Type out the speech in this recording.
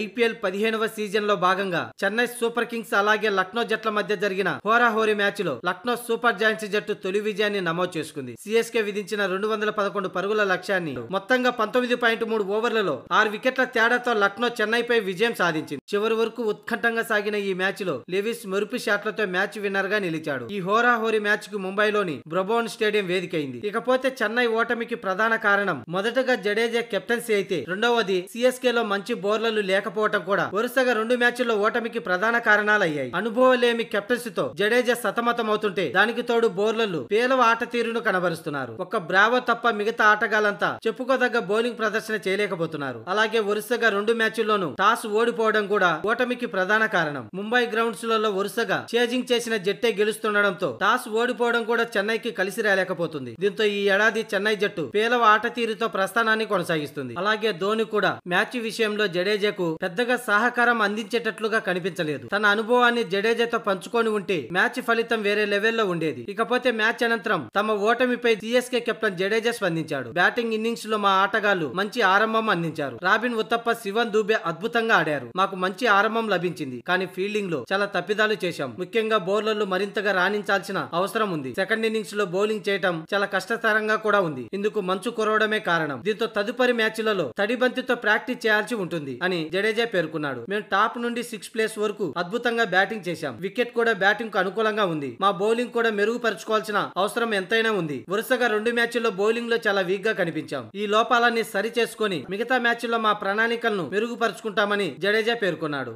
IPL పదిహేనవ సీజన్లో భాగంగా చెన్నై సూపర్ కింగ్స్ అలాగే లక్నో జట్ల మధ్య జరిగిన హోరాహోరీ లో లక్నో సూపర్ జాయింట్స్ జట్టు తొలి విజయాన్ని నమోదు చేసుకుంది సిఎస్కే విధించిన రెండు వందల పదకొండు పరుగుల లక్ష్యాన్ని మొత్తంగా పంతొమ్మిది పాయింట్ మూడు ఓవర్లలో ఆరు వికెట్ల తేడాతో లక్నో చెన్నైపై విజయం సాధించింది చివరి వరకు ఉత్కంఠంగా సాగిన ఈ మ్యాచ్లో లెవిస్ మెరుపు షాట్లతో మ్యాచ్ విన్నర్ గా నిలిచాడు ఈ హోరాహోరీ మ్యాచ్ కు ముంబైలోని బ్రబోన్ స్టేడియం వేదికైంది ఇకపోతే చెన్నై ఓటమికి ప్రధాన కారణం మొదటగా జడేజా కెప్టెన్సీ అయితే రెండవది సిఎస్కే లో మంచి బోర్లలు లేకపోవటం కూడా వరుసగా రెండు మ్యాచ్ల్లో ఓటమికి ప్రధాన కారణాలయ్యాయి అనుభవం లేమి కెప్టెన్సీతో జడేజా సతమతం అవుతుంటే దానికి తోడు బౌలర్లు పేలవ ఆట తీరును కనబరుస్తున్నారు ఒక బ్రావో తప్ప మిగతా ఆటగాళ్లంతా చెప్పుకోదగ్గ బౌలింగ్ ప్రదర్శన చేయలేకపోతున్నారు అలాగే వరుసగా రెండు మ్యాచ్ల్లోనూ టాస్ ఓడిపోవడం కూడా ఓటమికి ప్రధాన కారణం ముంబై గ్రౌండ్స్ లలో వరుసగా చేజింగ్ చేసిన జట్టే గెలుస్తుండటంతో టాస్ ఓడిపోవడం కూడా చెన్నైకి కలిసి రాలేకపోతుంది దీంతో ఈ ఏడాది చెన్నై జట్టు పేలవ ఆట తీరుతో ప్రస్థానాన్ని కొనసాగిస్తుంది అలాగే ధోని కూడా మ్యాచ్ విషయంలో జడేజాకు టీమిండియాకు పెద్దగా సహకారం అందించేటట్లుగా కనిపించలేదు తన అనుభవాన్ని జడేజాతో పంచుకొని ఉంటే మ్యాచ్ ఫలితం వేరే లెవెల్లో ఉండేది ఇకపోతే మ్యాచ్ అనంతరం తమ ఓటమిపై సిఎస్కే కెప్టెన్ జడేజా స్పందించాడు బ్యాటింగ్ ఇన్నింగ్స్ లో మా ఆటగాళ్లు మంచి ఆరంభం అందించారు రాబిన్ ఉత్తప్ప శివన్ దూబే అద్భుతంగా ఆడారు మాకు మంచి ఆరంభం లభించింది కానీ ఫీల్డింగ్ లో చాలా తప్పిదాలు చేశాం ముఖ్యంగా బౌలర్లు మరింతగా రాణించాల్సిన అవసరం ఉంది సెకండ్ ఇన్నింగ్స్ లో బౌలింగ్ చేయటం చాలా కష్టతరంగా కూడా ఉంది ఇందుకు మంచు కురవడమే కారణం దీంతో తదుపరి మ్యాచ్లలో తడిబంతితో ప్రాక్టీస్ చేయాల్సి ఉంటుంది అని జడేజా పేర్కొన్నాడు మేము టాప్ నుండి సిక్స్ ప్లేస్ వరకు అద్భుతంగా బ్యాటింగ్ చేశాం వికెట్ కూడా బ్యాటింగ్ కు అనుకూలంగా ఉంది మా బౌలింగ్ కూడా మెరుగుపరచుకోవాల్సిన అవసరం ఎంతైనా ఉంది వరుసగా రెండు మ్యాచ్ల్లో బౌలింగ్ లో చాలా వీక్ గా కనిపించాం ఈ లోపాలన్నీ సరి చేసుకుని మిగతా మ్యాచ్ల్లో మా ప్రణాళికలను మెరుగుపరుచుకుంటామని జడేజా పేర్కొన్నాడు